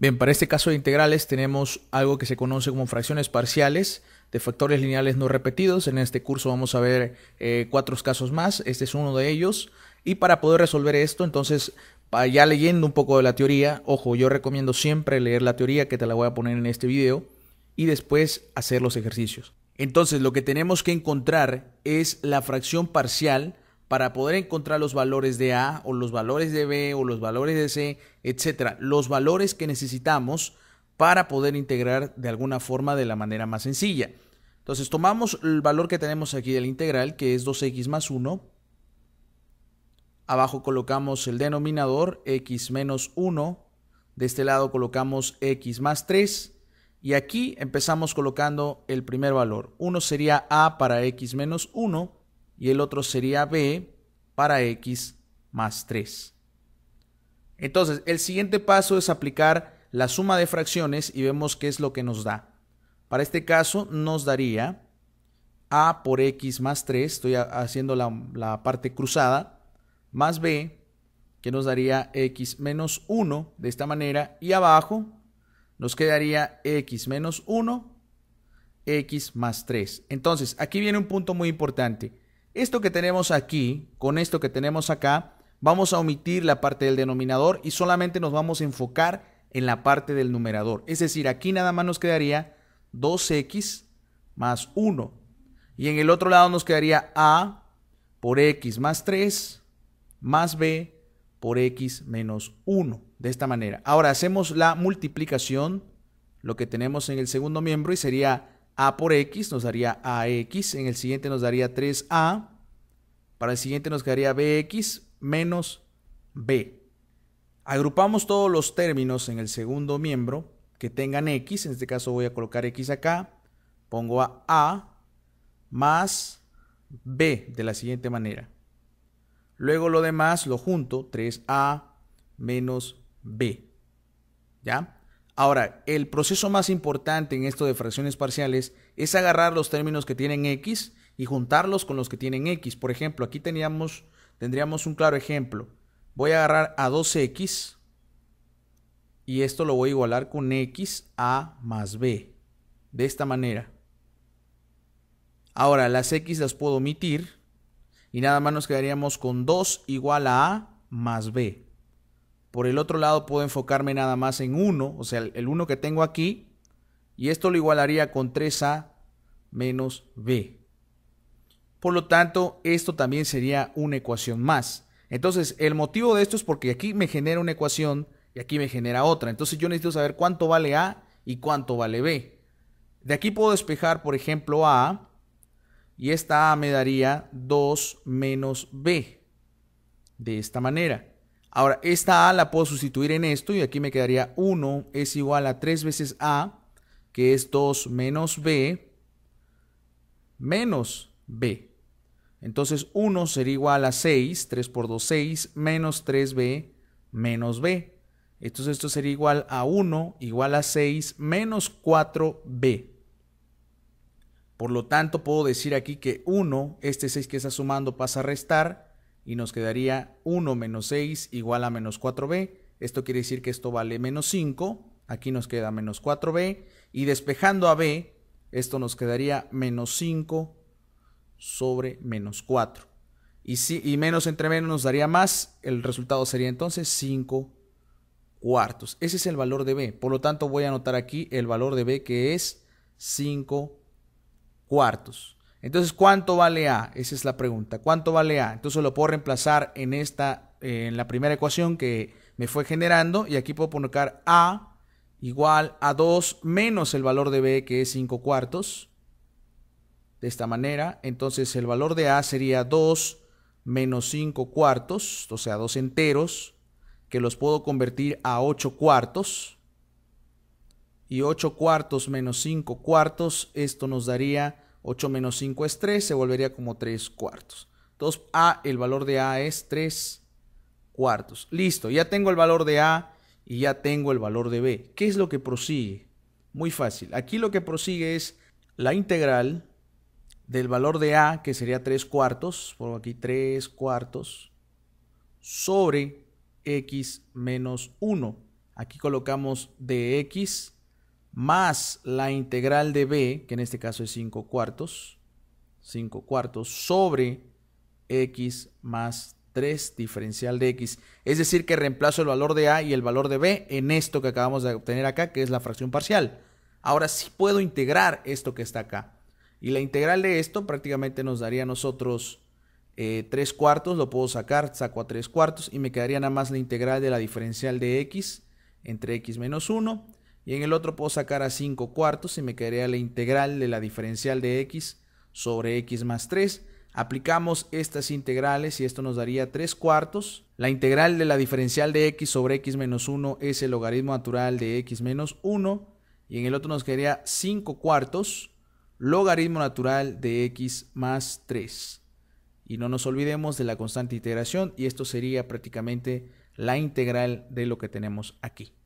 Bien, para este caso de integrales tenemos algo que se conoce como fracciones parciales de factores lineales no repetidos. En este curso vamos a ver eh, cuatro casos más, este es uno de ellos. Y para poder resolver esto, entonces, ya leyendo un poco de la teoría, ojo, yo recomiendo siempre leer la teoría que te la voy a poner en este video y después hacer los ejercicios. Entonces, lo que tenemos que encontrar es la fracción parcial para poder encontrar los valores de A o los valores de B o los valores de C, etcétera, los valores que necesitamos para poder integrar de alguna forma de la manera más sencilla. Entonces tomamos el valor que tenemos aquí del integral, que es 2x más 1. Abajo colocamos el denominador, x menos 1. De este lado colocamos x más 3. Y aquí empezamos colocando el primer valor. 1 sería a para x menos 1 y el otro sería b para x más 3. Entonces, el siguiente paso es aplicar la suma de fracciones y vemos qué es lo que nos da. Para este caso nos daría a por x más 3, estoy haciendo la, parte cruzada, más b, que nos daría x menos 1 de esta manera, y abajo nos quedaría x menos 1, x más 3. Entonces, aquí viene un punto muy importante. Esto que tenemos aquí, con esto que tenemos acá, vamos a omitir la parte del denominador y solamente nos vamos a enfocar en la parte del numerador. Es decir, aquí nada más nos quedaría 2x más 1. Y en el otro lado nos quedaría a por x más 3 más b por x menos 1. De esta manera. Ahora hacemos la multiplicación, lo que tenemos en el segundo miembro, y sería a por X nos daría AX, en el siguiente nos daría 3A, para el siguiente nos quedaría BX menos B. Agrupamos todos los términos en el segundo miembro que tengan X, en este caso voy a colocar X acá, pongo a A más B de la siguiente manera. Luego lo demás lo junto, 3A menos B. ¿Ya? Ahora, el proceso más importante en esto de fracciones parciales es agarrar los términos que tienen x y juntarlos con los que tienen x. Por ejemplo, aquí teníamos, tendríamos un claro ejemplo. Voy a agarrar a 2x y esto lo voy a igualar con x a más b. De esta manera. Ahora, las x las puedo omitir y nada más nos quedaríamos con 2 igual a a más b. Por el otro lado puedo enfocarme nada más en uno, o sea, el 1 que tengo aquí, y esto lo igualaría con 3A menos B. Por lo tanto, esto también sería una ecuación más. Entonces, el motivo de esto es porque aquí me genera una ecuación y aquí me genera otra. Entonces, yo necesito saber cuánto vale A y cuánto vale B. De aquí puedo despejar, por ejemplo, A y esta A me daría 2 menos B. De esta manera. Ahora, esta A la puedo sustituir en esto y aquí me quedaría 1 es igual a 3 veces A, que es 2 menos B, menos B. Entonces 1 sería igual a 6, 3 por 2, 6, menos 3B, menos B. Entonces esto sería igual a 1, igual a 6, menos 4B. Por lo tanto, puedo decir aquí que 1, este 6 que está sumando pasa a restar, y nos quedaría 1 menos 6 igual a menos 4b. Esto quiere decir que esto vale menos 5. Aquí nos queda menos 4b. Y despejando a b, esto nos quedaría menos 5 sobre menos 4. Y, si, menos entre menos nos daría más. El resultado sería entonces 5 cuartos. Ese es el valor de b. Por lo tanto, voy a anotar aquí el valor de b que es 5 cuartos. Entonces, ¿cuánto vale A? Esa es la pregunta. ¿Cuánto vale A? Entonces lo puedo reemplazar en esta, eh, en la primera ecuación que me fue generando. Y aquí puedo colocar A igual a 2 menos el valor de B, que es 5 cuartos. De esta manera. Entonces el valor de A sería 2 menos 5 cuartos, o sea, 2 enteros, que los puedo convertir a 8 cuartos. Y 8 cuartos menos 5 cuartos, esto nos daría 8 menos 5 es 3, se volvería como 3 cuartos. Entonces, A, el valor de A es 3 cuartos. Listo, ya tengo el valor de A y ya tengo el valor de B. ¿Qué es lo que prosigue? Muy fácil. Aquí lo que prosigue es la integral del valor de A, que sería 3 cuartos, por aquí 3 cuartos, sobre x menos 1. Aquí colocamos dx más la integral de b, que en este caso es 5 cuartos, 5 cuartos, sobre x más 3 diferencial de x. Es decir, que reemplazo el valor de a y el valor de b en esto que acabamos de obtener acá, que es la fracción parcial. Ahora sí puedo integrar esto que está acá. Y la integral de esto prácticamente nos daría a nosotros 3 eh, cuartos, lo puedo sacar, saco a 3 cuartos y me quedaría nada más la integral de la diferencial de x entre x menos 1 y en el otro puedo sacar a 5 cuartos y me quedaría la integral de la diferencial de x sobre x más 3. Aplicamos estas integrales y esto nos daría 3 cuartos. La integral de la diferencial de x sobre x menos 1 es el logaritmo natural de x menos 1. Y en el otro nos quedaría 5 cuartos logaritmo natural de x más 3. Y no nos olvidemos de la constante integración y esto sería prácticamente la integral de lo que tenemos aquí.